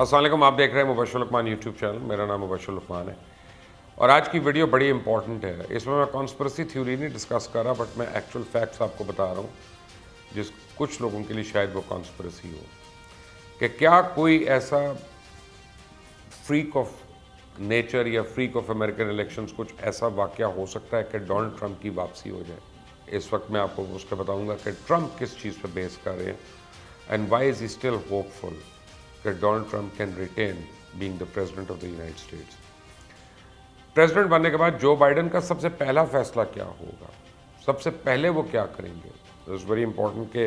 असलम आप देख रहे हैं मुबशरकमान यूट्यूब चैनल मेरा नाम मुबशरकमान है और आज की वीडियो बड़ी इंपॉर्टेंट है इसमें मैं कॉन्स्परेसी थ्योरी नहीं डिस्कस कर रहा बट मैं एक्चुअल फैक्ट्स आपको बता रहा हूँ जिस कुछ लोगों के लिए शायद वो कॉन्स्परेसी हो कि क्या कोई ऐसा फ्रीक ऑफ नेचर या फ्रीक ऑफ अमेरिकन इलेक्शंस कुछ ऐसा वाक्य हो सकता है कि डोनाल्ड ट्रंप की वापसी हो जाए इस वक्त मैं आपको उसके बताऊंगा कि ट्रंप किस चीज़ पर बेस कर रहे हैं and why is still hopeful that Donald Trump can retain being the President of the United States. President बनने के बाद जो बाइडन का सबसे पहला फैसला क्या होगा सबसे पहले वो क्या करेंगे इज़ वेरी इंपॉर्टेंट के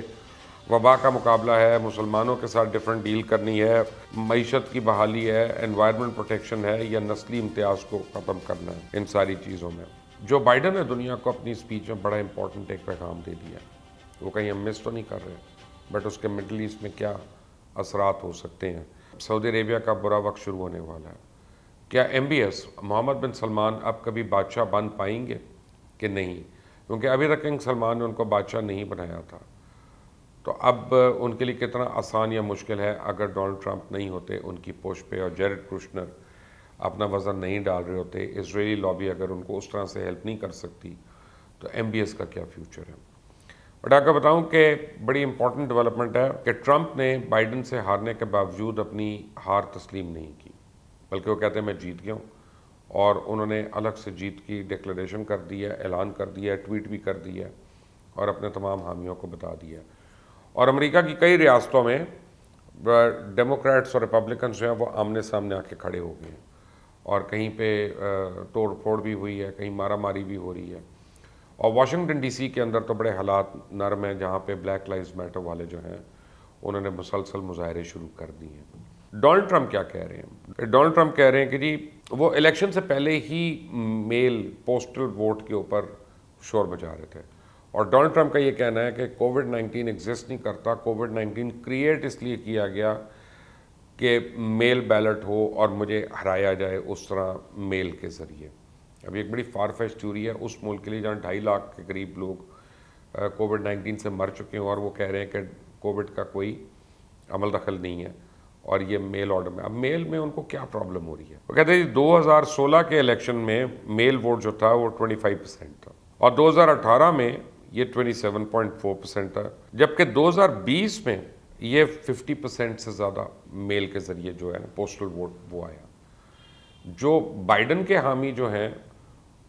वबा का मुकाबला है मुसलमानों के साथ डिफरेंट डील करनी है मीशत की बहाली है एनवायरनमेंट प्रोटेक्शन है या नस्ली इम्तियाज को ख़त्म करना है इन सारी चीज़ों में जो बाइडन ने दुनिया को अपनी स्पीच में बड़ा इंपॉर्टेंट एक पैगाम दे दिया वो कहीं हम मिस तो नहीं कर रहे बट उसके मिडल ईस्ट में क्या असरात हो सकते हैं सऊदी अरेबिया का बुरा वक्त शुरू होने वाला है क्या M B S Mohammed bin Salman अब कभी बादशाह बन पाएंगे कि नहीं क्योंकि अभी तक किंग सलमान ने उनको बादशाह नहीं बनाया था तो अब उनके लिए कितना आसान या मुश्किल है अगर डोनाल्ड ट्रंप नहीं होते उनकी पोस्ट पे और जेरेड क्रिश्नर अपना वज़न नहीं डाल रहे होते इसराइली लॉबी अगर उनको उस तरह से हेल्प नहीं कर सकती तो एम बी एस का क्या फ्यूचर है बट आपको बताऊं कि बड़ी इंपॉर्टेंट डेवलपमेंट है कि ट्रंप ने बाइडन से हारने के बावजूद अपनी हार तस्लीम नहीं की बल्कि वो कहते हैं मैं जीत गया हूँ और उन्होंने अलग से जीत की डिक्लेरेशन कर दी है ऐलान कर दिया है ट्वीट भी कर दिया है और अपने तमाम हामियों को बता दिया और अमेरिका की कई रियासतों में डेमोक्रेट्स और रिपब्लिकन जो हैं वो आमने सामने आके खड़े हो गए हैं और कहीं पे तोड़ फोड़ भी हुई है कहीं मारा मारी भी हो रही है और वाशिंगटन डीसी के अंदर तो बड़े हालात नरम हैं जहाँ पे ब्लैक लाइफ मैटर वाले जो हैं उन्होंने मुसलसल मुजाहरे शुरू कर दिए हैं डोनाल्ड ट्रंप क्या कह रहे हैं डोनाल्ड ट्रंप कह रहे हैं कि जी वो इलेक्शन से पहले ही मेल पोस्टल वोट के ऊपर शोर बजा रहे थे और डोनाल्ड ट्रंप का ये कहना है कि कोविड 19 एग्जिस्ट नहीं करता कोविड 19 क्रिएट इसलिए किया गया कि मेल बैलेट हो और मुझे हराया जाए उस तरह मेल के ज़रिए अभी एक बड़ी फारफेश रही है उस मुल्क के लिए जहाँ ढाई लाख के करीब लोग कोविड नाइन्टीन से मर चुके हैं और वो कह रहे हैं कि कोविड का कोई अमल दखल नहीं है और ये मेल ऑर्डर में अब मेल में उनको क्या प्रॉब्लम हो रही है वो कहते हैं 2016 के इलेक्शन में मेल वोट जो था वो 25 परसेंट था और 2018 में ये 27.4 परसेंट था जबकि 2020 में ये 50 परसेंट से ज़्यादा मेल के ज़रिए जो है ना पोस्टल वोट वो आया जो बाइडन के हामी जो हैं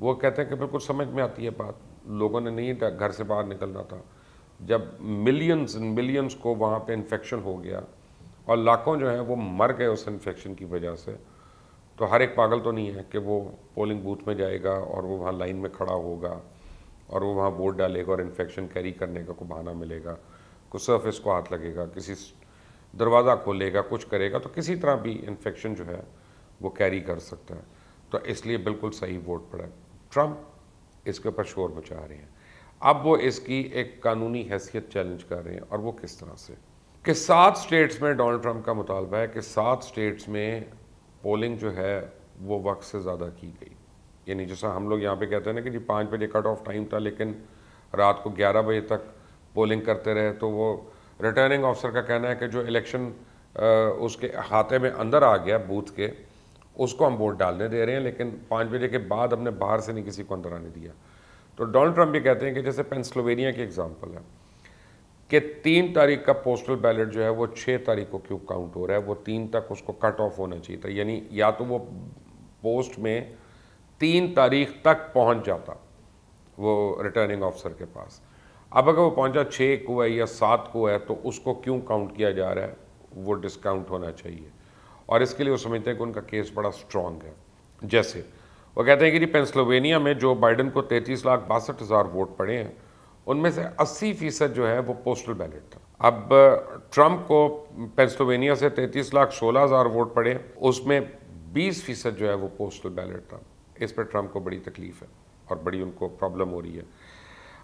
वो कहते हैं कि बिल्कुल समझ में आती है बात लोगों ने नहीं घर से बाहर निकलना था जब मिलियंस मिलियंस को वहाँ पे इन्फेक्शन हो गया और लाखों जो हैं वो मर गए उस इन्फेक्शन की वजह से तो हर एक पागल तो नहीं है कि वो पोलिंग बूथ में जाएगा और वो वहाँ लाइन में खड़ा होगा और वो वहाँ वोट डालेगा और इन्फेक्शन कैरी करने का को बहाना मिलेगा कुछ सर्फिस को हाथ लगेगा किसी दरवाज़ा खोलेगा कुछ करेगा तो किसी तरह भी इन्फेक्शन जो है वो कैरी कर सकता है तो इसलिए बिल्कुल सही वोट पड़ा ट्रंप इसके ऊपर शोर मचा रहे हैं अब वो इसकी एक कानूनी हैसियत चैलेंज कर रहे हैं और वो किस तरह से कि सात स्टेट्स में डोनाल्ड ट्रंप का मुतालबा है कि सात स्टेट्स में पोलिंग जो है वो वक्त से ज़्यादा की गई यानी जैसा हम लोग यहाँ पे कहते हैं ना कि जी पाँच बजे कट ऑफ टाइम था लेकिन रात को ग्यारह बजे तक पोलिंग करते रहे तो वो रिटर्निंग ऑफिसर का कहना है कि जो इलेक्शन उसके हाथे में अंदर आ गया बूथ के उसको हम वोट डालने दे रहे हैं लेकिन पाँच बजे के बाद हमने बाहर से नहीं किसी को अंदर आने दिया तो डोनाल्ड ट्रंप भी कहते हैं कि जैसे पेंसिल्वेनिया की एग्जाम्पल है कि तीन तारीख का पोस्टल बैलेट जो है वो छः तारीख को क्यों काउंट हो रहा है वो तीन तक उसको कट ऑफ होना चाहिए था यानी या तो वो पोस्ट में तीन तारीख तक पहुंच जाता वो रिटर्निंग ऑफिसर के पास अब अगर वो पहुंचा छः को है या सात को है तो उसको क्यों काउंट किया जा रहा है वो डिस्काउंट होना चाहिए और इसके लिए वो समझते हैं कि उनका केस बड़ा स्ट्रांग है जैसे वो कहते हैं कि जी पेंसिल्वेनिया में जो बाइडन को तैंतीस लाख बासठ हज़ार वोट पड़े हैं उनमें से अस्सी फीसद जो है वो पोस्टल बैलेट था अब ट्रंप को पेंसिल्वेनिया से तैंतीस लाख सोलह हज़ार वोट पड़े उसमें बीस फीसद जो है वो पोस्टल बैलेट था इस पर ट्रंप को बड़ी तकलीफ है और बड़ी उनको प्रॉब्लम हो रही है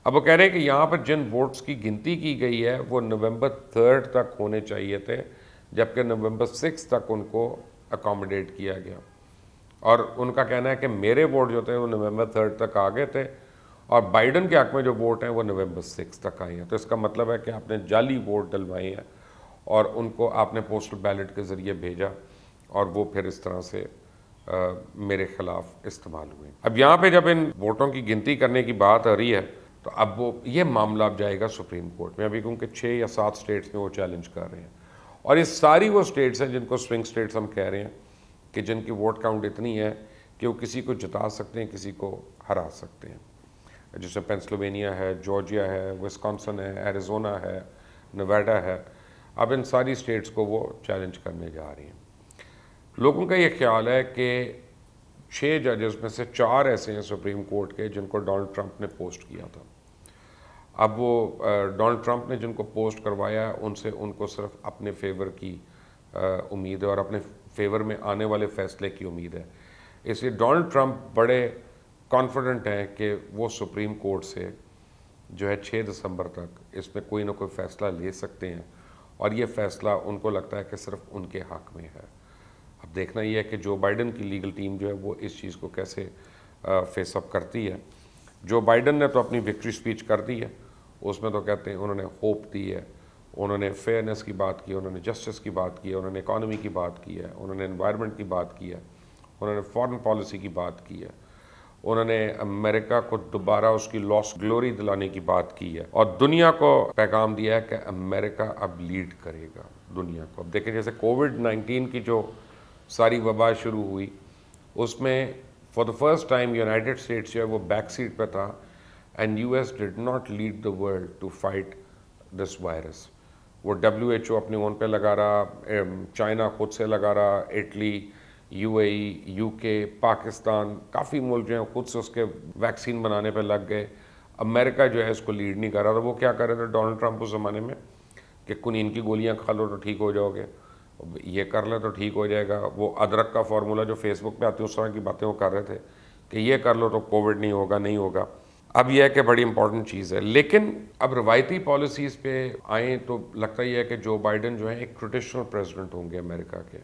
अब वो कह रहे हैं कि यहाँ पर जिन वोट्स की गिनती की गई है वो नवंबर थर्ड तक होने चाहिए थे जबकि नवंबर सिक्स तक उनको अकोमोडेट किया गया और उनका कहना है कि मेरे वोट जो थे वो नवंबर थर्ड तक आ गए थे और बाइडन के हक में जो वोट हैं वो नवंबर सिक्स तक आए हैं तो इसका मतलब है कि आपने जाली वोट डलवाए हैं और उनको आपने पोस्टल बैलेट के ज़रिए भेजा और वो फिर इस तरह से आ, मेरे ख़िलाफ़ इस्तेमाल हुए अब यहाँ पर जब इन वोटों की गिनती करने की बात आ रही है तो अब वो ये मामला अब जाएगा सुप्रीम कोर्ट में अभी क्योंकि छः या सात स्टेट्स में वो चैलेंज कर रहे हैं और ये सारी वो स्टेट्स हैं जिनको स्विंग स्टेट्स हम कह रहे हैं कि जिनकी वोट काउंट इतनी है कि वो किसी को जिता सकते हैं किसी को हरा सकते हैं जैसे पेंसिल्वेनिया है जॉर्जिया है विस्कॉन्सन है एरिजोना है नवाडा है अब इन सारी स्टेट्स को वो चैलेंज करने जा रही हैं लोगों का ये ख्याल है कि छः जजेस में से चार ऐसे हैं सुप्रीम कोर्ट के जिनको डोनाल्ड ट्रंप ने पोस्ट किया था अब वो डोनाल्ड ट्रंप ने जिनको पोस्ट करवाया उनसे उनको सिर्फ अपने फेवर की उम्मीद है और अपने फेवर में आने वाले फैसले की उम्मीद है इसलिए डोनाल्ड ट्रंप बड़े कॉन्फिडेंट हैं कि वो सुप्रीम कोर्ट से जो है 6 दिसंबर तक इसमें कोई ना कोई फ़ैसला ले सकते हैं और ये फ़ैसला उनको लगता है कि सिर्फ उनके हक में है अब देखना यह है कि जो बाइडन की लीगल टीम जो है वो इस चीज़ को कैसे फेसअप करती है जो बाइडन ने तो अपनी विक्ट्री स्पीच कर दी है उसमें तो कहते हैं उन्होंने होप दी है उन्होंने फेयरनेस की बात की उन्होंने जस्टिस की बात की है उन्होंने इकानमी की बात की है उन्होंने इन्वायरमेंट की बात की है उन्होंने फॉरेन पॉलिसी की बात की है उन्होंने अमेरिका को दोबारा उसकी लॉस ग्लोरी दिलाने की बात की है और दुनिया को पैगाम दिया है कि अमेरिका अब लीड करेगा दुनिया को अब देखें जैसे कोविड 19 की जो सारी वबा शुरू हुई उसमें for the first time United States जो है वो बैक सीट पर था and US did not lead the world to fight this virus. वो डब्ल्यू एच ओ अपनी ओन पे लगा रहा चाइना खुद से लगा रहा इटली यू ए के पाकिस्तान काफ़ी मुल्क जो हैं खुद से उसके वैक्सीन बनाने पे लग गए अमेरिका जो है इसको लीड नहीं कर रहा था वो क्या कर रहे थे डोनाल्ड ट्रंप उस ज़माने में कि कुनीन इनकी गोलियां खा लो तो ठीक हो जाओगे ये कर ले तो ठीक हो जाएगा वो अदरक का फार्मूला जो फेसबुक पे आती है उस तरह की बातें वो कर रहे थे कि ये कर लो तो कोविड नहीं होगा नहीं होगा अब यह है कि बड़ी इंपॉर्टेंट चीज़ है लेकिन अब रवायती पॉलिसीज़ पे आए तो लगता ही है कि जो बाइडन जो है एक ट्रेडिशनल प्रेसिडेंट होंगे अमेरिका के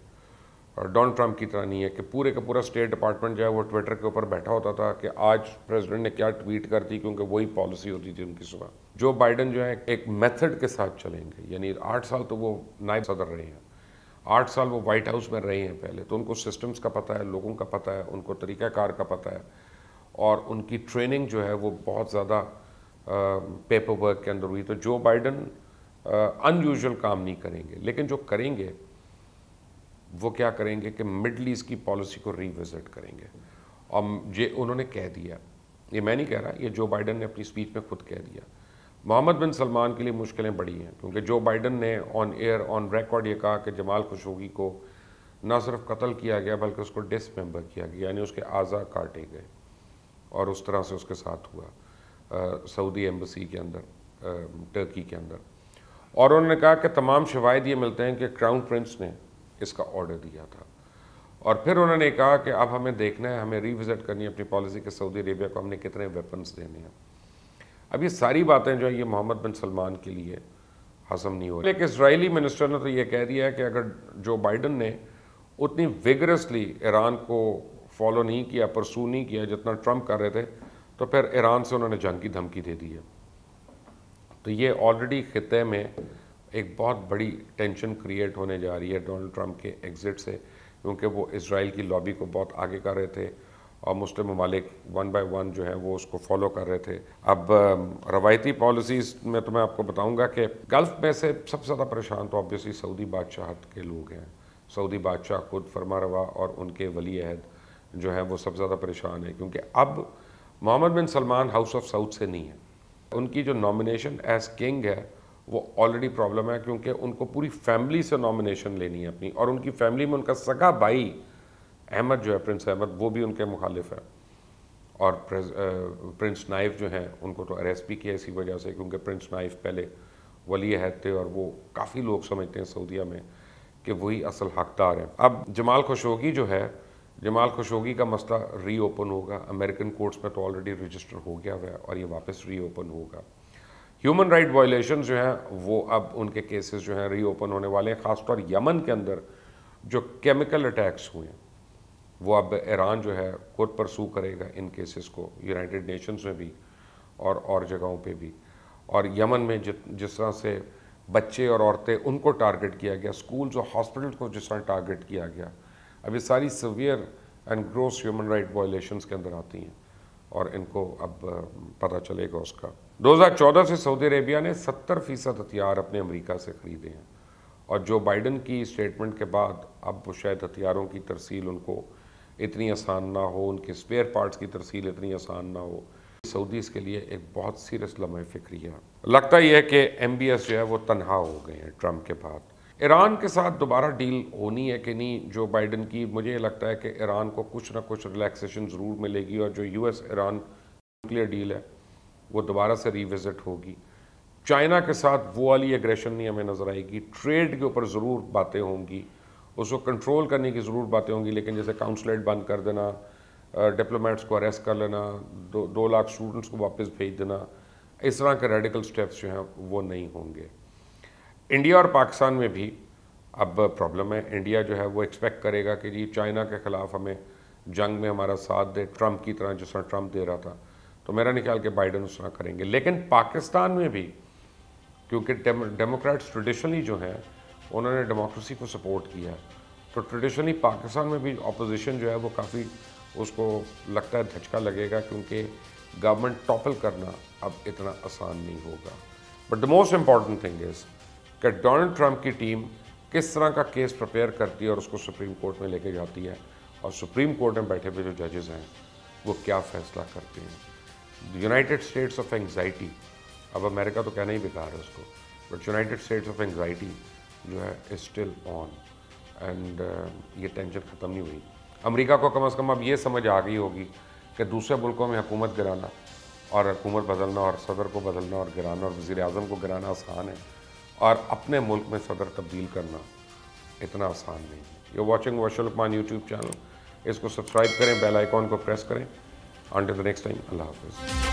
और डोनाल्ड ट्रंप की तरह नहीं है कि पूरे का पूरा स्टेट डिपार्टमेंट जो है वो ट्विटर के ऊपर बैठा होता था कि आज प्रेसिडेंट ने क्या ट्वीट कर दी क्योंकि वही पॉलिसी होती थी उनकी सुबह जो बाइडन जो है एक मेथड के साथ चलेंगे यानी आठ साल तो वो नायब सदर रहे हैं आठ साल वो वाइट हाउस में रहे हैं पहले तो उनको सिस्टम्स का पता है लोगों का पता है उनको तरीक़ाकार का पता है और उनकी ट्रेनिंग जो है वो बहुत ज़्यादा पेपर वर्क के अंदर हुई तो जो बाइडन अनयूजल काम नहीं करेंगे लेकिन जो करेंगे वो क्या करेंगे कि मिडल ईस्ट की पॉलिसी को रिविजिट करेंगे और ये उन्होंने कह दिया ये मैं नहीं कह रहा ये जो बाइडन ने अपनी स्पीच में खुद कह दिया मोहम्मद बिन सलमान के लिए मुश्किलें बड़ी हैं क्योंकि जो बाइडन ने ऑन एयर ऑन रिकॉर्ड ये कहा कि जमाल खुशोगी को ना सिर्फ कत्ल किया गया बल्कि उसको डिसमेंबर किया गया यानी उसके आज़ा काटे गए और उस तरह से उसके साथ हुआ सऊदी एम्बसी के अंदर टर्की के अंदर और उन्होंने कहा कि तमाम शवायद ये मिलते हैं कि क्राउन प्रिंस ने इसका ऑर्डर दिया था और फिर उन्होंने कहा कि अब हमें देखना है हमें रिविज़िट करनी है अपनी पॉलिसी के सऊदी अरेबिया को हमने कितने वेपन्स देने हैं अब ये सारी बातें जो है ये मोहम्मद बिन सलमान के लिए हजम नहीं हो रही एक इसराइली मिनिस्टर ने तो ये कह दिया है कि अगर जो बाइडन ने उतनी विगरसली ईरान को फॉलो नहीं किया परसू नहीं किया जितना ट्रम्प कर रहे थे तो फिर ईरान से उन्होंने जंग की धमकी दे दी है तो ये ऑलरेडी ख़त्े में एक बहुत बड़ी टेंशन क्रिएट होने जा रही है डोनाल्ड ट्रंप के एग्ज़िट से क्योंकि वो इसराइल की लॉबी को बहुत आगे कर रहे थे और मुस्लिम ममालिक वन बाय वन जो है वो उसको फॉलो कर रहे थे अब um, रवायती पॉलिसीज़ में तो मैं आपको बताऊंगा कि गल्फ़ में से सबसे ज़्यादा परेशान तो ऑब्वियसली सऊदी बादशाहत के लोग हैं सऊदी बादशाह खुद फरमा रवा और उनके वली अहद जो है वो सबसे ज़्यादा परेशान है क्योंकि अब Mohammed bin Salman House of Saud से नहीं है उनकी जो नॉमिनेशन एज किंग है वो ऑलरेडी प्रॉब्लम है क्योंकि उनको पूरी फैमिली से नॉमिनेशन लेनी है अपनी और उनकी फैमिली में उनका सगा भाई अहमद जो है प्रिंस अहमद वो भी उनके मुखालिफ है और प्रिंस नाइफ जो हैं उनको तो अरेस्ट भी किया इसी वजह से क्योंकि प्रिंस नाइफ पहले वली है थे और वो काफ़ी लोग समझते हैं सऊदिया में कि वही असल हकदार हैं अब जमाल खशोगी जो है जमाल खशोगी का मसला रीओपन होगा अमेरिकन कोर्ट्स में तो ऑलरेडी रजिस्टर हो गया हुआ है और ये वापस रीओपन होगा ह्यूमन राइट वायलेशन जो हैं वो अब उनके केसेस जो हैं रीओपन होने वाले हैं ख़ासतौर यमन के अंदर जो केमिकल अटैक्स हुए हैं वो अब ईरान जो है खुद परसू करेगा इन केसेस को यूनाइटेड नेशंस में भी और और जगहों पे भी और यमन में जित जिस तरह से बच्चे और औरतें उनको टारगेट किया गया स्कूल्स और हॉस्पिटल्स को जिस तरह टारगेट किया गया अब ये सारी severe and gross human right violation के अंदर आती हैं और इनको अब पता चलेगा उसका 2014 से सऊदी अरेबिया ने 70 फ़ीसद हथियार अपने अमेरिका से ख़रीदे हैं और जो बाइडन की स्टेटमेंट के बाद अब वो शायद हथियारों की तरसील उनको इतनी आसान ना हो उनके स्पेयर पार्ट्स की तरसील इतनी आसान ना हो सऊदी इसके लिए एक बहुत सीरियस लम्हे फिक्रिया लगता यह है कि एम बी एस जो है वो तनहा हो गए हैं ट्रंप के बाद ईरान के साथ दोबारा डील होनी है कि नहीं जो बाइडन की मुझे लगता है कि ईरान को कुछ ना कुछ रिलैक्सेशन ज़रूर मिलेगी और जो यूएस ईरान न्यूक्लियर डील है वो दोबारा से रिविज़िट होगी चाइना के साथ वो वाली एग्रेशन नहीं हमें नज़र आएगी ट्रेड के ऊपर ज़रूर बातें होंगी उसको कंट्रोल करने की ज़रूर बातें होंगी लेकिन जैसे काउंसलेट बंद कर देना डिप्लोमेट्स को अरेस्ट कर लेना दो, दो लाख स्टूडेंट्स को वापस भेज देना इस तरह के रेडिकल स्टेप्स जो हैं वो नहीं होंगे इंडिया और पाकिस्तान में भी अब प्रॉब्लम है इंडिया जो है वो एक्सपेक्ट करेगा कि जी चाइना के ख़िलाफ़ हमें जंग में हमारा साथ दे ट्रंप की तरह जिस तरह ट्रंप दे रहा था तो मेरा निकाल के बाइडन उस तरह करेंगे लेकिन पाकिस्तान में भी क्योंकि डेमोक्रेट्स ट्रेडिशनली जो हैं उन्होंने डेमोक्रेसी को सपोर्ट किया तो ट्रेडिशनली पाकिस्तान में भी अपोजिशन जो है वो काफ़ी उसको लगता है धचका लगेगा क्योंकि गवर्नमेंट टॉपल करना अब इतना आसान नहीं होगा but the most important thing is कि डोनाल्ड ट्रंप की टीम किस तरह का केस प्रिपेयर करती है और उसको सुप्रीम कोर्ट में लेके जाती है और सुप्रीम कोर्ट में बैठे हुए जो जजेस हैं वो क्या फैसला करते हैं यूनाइटेड स्टेट्स ऑफ एंगजाइटी अब अमेरिका तो कहना ही बेकार है उसको but United States of anxiety जो है इज स्टिल ऑन एंड ये टेंशन ख़त्म नहीं हुई अमेरिका को कम अज़ कम अब ये समझ आ गई होगी कि दूसरे मुल्कों में हुकूमत गिराना और हुकूमत बदलना और सदर को बदलना और गिराना और वज़ी अजम को गिराना आसान है और अपने मुल्क में सदर तब्दील करना इतना आसान नहीं है यो वॉचिंग वर्शल यूट्यूब चैनल इसको सब्सक्राइब करें बेल आइकॉन को प्रेस करें अंटिल द नेक्स्ट टाइम अल्लाह हाफिज़